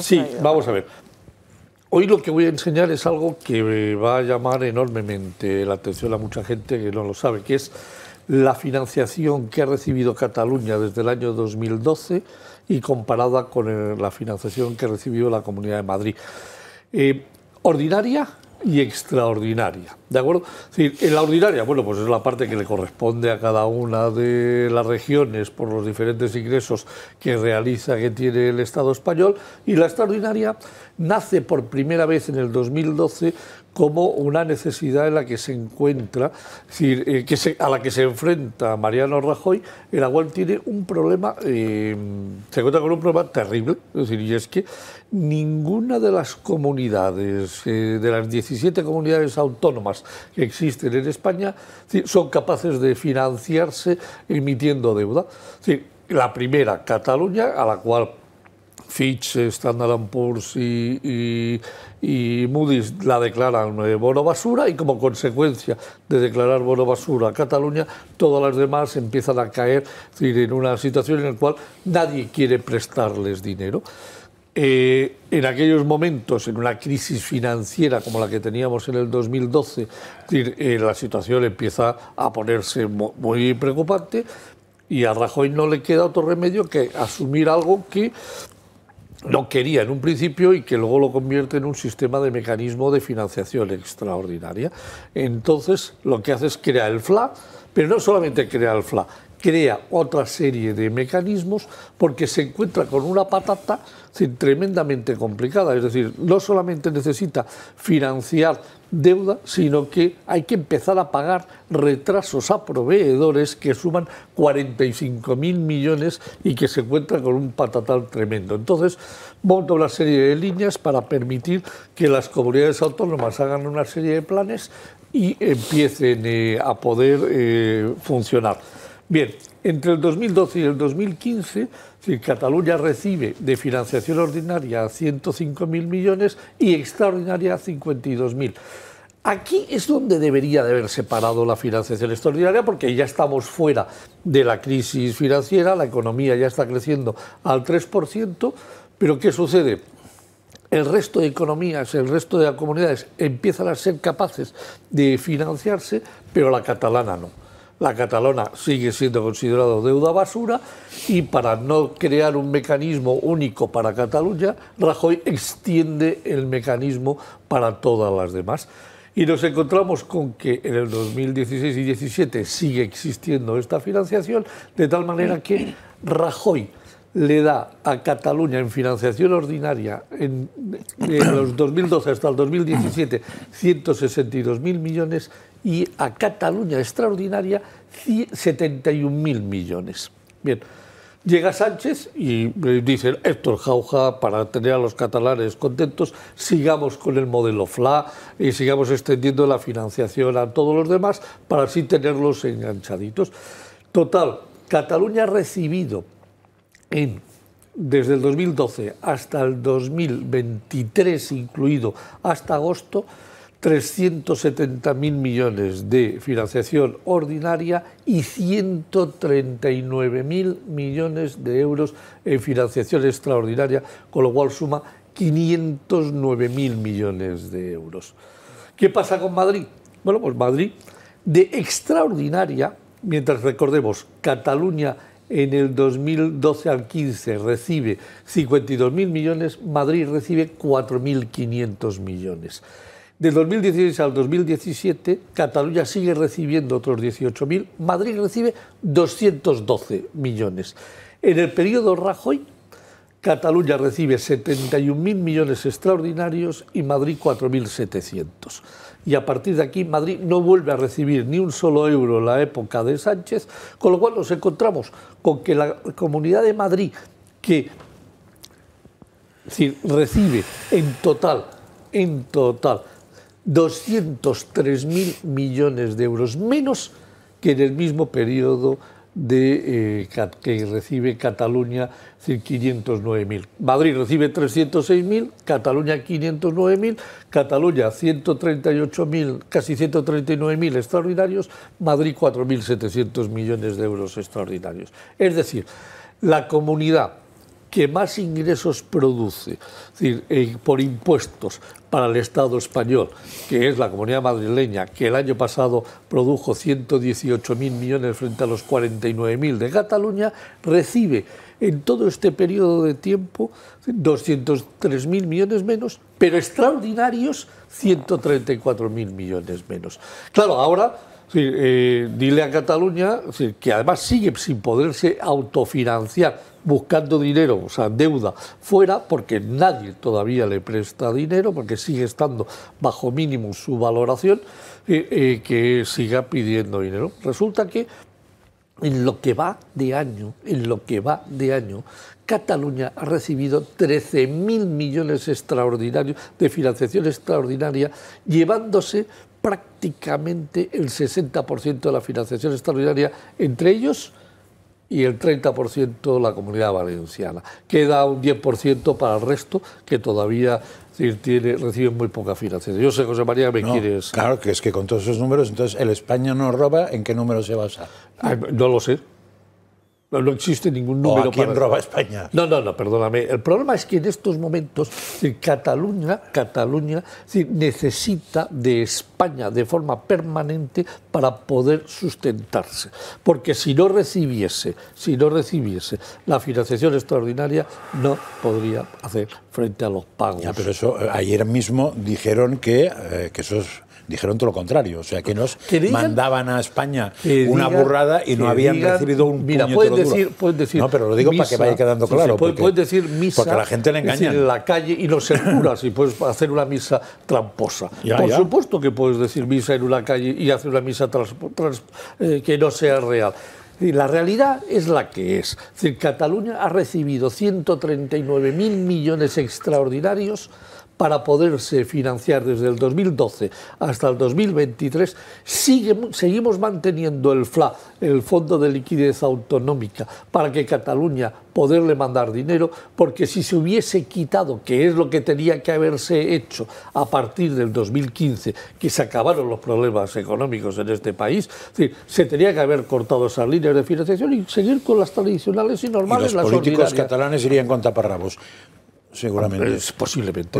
Sí, vamos a ver. Hoy lo que voy a enseñar es algo que va a llamar enormemente la atención a mucha gente que no lo sabe, que es la financiación que ha recibido Cataluña desde el año 2012 y comparada con eh, la financiación que ha recibido la Comunidad de Madrid. Eh, ordinaria, y extraordinaria. ¿De acuerdo? Es decir, en la ordinaria, bueno, pues es la parte que le corresponde a cada una de las regiones por los diferentes ingresos que realiza, que tiene el Estado español, y la extraordinaria nace por primera vez en el 2012 como una necesidad en la que se encuentra, es eh, a la que se enfrenta Mariano Rajoy, en la cual tiene un problema, eh, se encuentra con un problema terrible, decir, y es que ninguna de las comunidades, eh, de las 17 comunidades autónomas que existen en España, son capaces de financiarse emitiendo deuda. Es la primera, Cataluña, a la cual Fitch, Standard Poor's y, y, Moody's la declaran eh, bono basura y como consecuencia de declarar bono basura a Cataluña, todas las demás empiezan a caer en una situación en la cual nadie quiere prestarles dinero. Eh, en aquellos momentos, en una crisis financiera como la que teníamos en el 2012, eh, la situación empieza a ponerse muy preocupante y a Rajoy no le queda otro remedio que asumir algo que no quería en un principio y que luego lo convierte en un sistema de mecanismo de financiación extraordinaria. Entonces lo que hace es crear el FLA, pero no solamente crear el FLA, crea otra serie de mecanismos porque se encuentra con una patata tremendamente complicada. Es decir, no solamente necesita financiar deuda, sino que hay que empezar a pagar retrasos a proveedores que suman 45.000 millones y que se encuentra con un patatal tremendo. Entonces, monta una serie de líneas para permitir que las comunidades autónomas hagan una serie de planes y empiecen eh, a poder eh, funcionar. Bien, entre el 2012 y el 2015, Cataluña recibe de financiación ordinaria 105.000 millones y extraordinaria 52.000. Aquí es donde debería de haber separado la financiación extraordinaria porque ya estamos fuera de la crisis financiera, la economía ya está creciendo al 3%, pero ¿qué sucede? el resto de economías, el resto de comunidades empiezan a ser capaces de financiarse, pero la catalana no la catalana sigue siendo considerada deuda basura y para no crear un mecanismo único para Cataluña, Rajoy extiende el mecanismo para todas las demás. Y nos encontramos con que en el 2016 y 2017 sigue existiendo esta financiación, de tal manera que Rajoy le da a Cataluña en financiación ordinaria en, los 2012 hasta el 2017 162.000 millones y a Cataluña extraordinaria 71.000 millones. Bien, llega Sánchez y eh, dice Héctor Jauja para tener a los catalanes contentos, sigamos con el modelo FLA y sigamos extendiendo la financiación a todos los demás para así tenerlos enganchaditos. Total, Cataluña ha recibido en, desde el 2012 hasta el 2023 incluido, hasta agosto, 370.000 millones de financiación ordinaria y 139.000 millones de euros en financiación extraordinaria, con lo cual suma 509.000 millones de euros. ¿Qué pasa con Madrid? Bueno, pues Madrid de extraordinaria, mientras recordemos Cataluña en el 2012 al 15 recibe 52.000 millones, Madrid recibe 4.500 millones. Del 2016 al 2017, Cataluña sigue recibiendo otros 18.000, Madrid recibe 212 millones. En el periodo Rajoy, Cataluña recibe 71.000 millones extraordinarios y Madrid 4.700. Y a partir de aquí Madrid no vuelve a recibir ni un solo euro en la época de Sánchez, con lo cual nos encontramos con que la Comunidad de Madrid, que recibe en total, en total, 203.000 millones de euros menos que en el mismo periodo de, eh, que recibe Cataluña 509.000. Madrid recibe 306.000, Cataluña 509.000, Cataluña 138.000, casi 139.000 extraordinarios, Madrid 4.700 millones de euros extraordinarios. Es decir, la comunidad que más ingresos produce eh, por impuestos para el Estado español, que es la comunidad madrileña, que el año pasado produjo 118.000 millones frente a los 49.000 de Cataluña, recibe en todo este periodo de tiempo 203.000 millones menos, pero extraordinarios 134.000 millones menos. Claro, ahora eh, dile a Cataluña que además sigue sin poderse autofinanciar buscando dinero, o sea, deuda fuera, porque nadie todavía le presta dinero, porque sigue estando bajo mínimo su valoración, eh, eh, que siga pidiendo dinero. Resulta que en lo que va de año, en lo que va de año, Cataluña ha recibido 13.000 millones extraordinarios de financiación extraordinaria, llevándose prácticamente el 60% de la financiación extraordinaria, entre ellos y el 30% la comunidad valenciana. Queda un 10% para el resto que todavía tiene, recibe muy poca financiación. Yo sé, José María, me quieres... Claro, que es que con todos esos números, entonces, ¿el España no roba en qué número se basa? no lo sé. No, existe ningún número. O ¿A quién roba España? No, no, no, perdóname. El problema es que en estos momentos Cataluña, Cataluña necesita de España de forma permanente para poder sustentarse. Porque si no recibiese, si no recibiese la financiación extraordinaria, no podría hacer frente a los pagos. Ya, pero eso eh, ayer mismo dijeron que, eh, eso es dijeron todo lo contrario. O sea, que nos mandaban a España una burrada y no habían recibido un Mira, decir, puedes No, pero lo digo para que vaya quedando claro. puedes decir misa. Porque la gente le engaña. En la calle y los seguras y puedes hacer una misa tramposa. Por supuesto que puedes decir misa en una calle y hacer una misa eh, que no sea real. La realidad es la que es. Cataluña ha recibido 139.000 millones extraordinarios para poderse financiar desde el 2012 hasta el 2023, seguimos manteniendo el FLA, el Fondo de Liquidez Autonómica, para que Cataluña poderle mandar dinero, porque si se hubiese quitado, que es lo que tenía que haberse hecho a partir del 2015, que se acabaron los problemas económicos en este país, se tenía que haber cortado esas líneas de financiación y seguir con las tradicionales y normales. Y los las políticos catalanes irían con taparrabos, seguramente. posiblemente.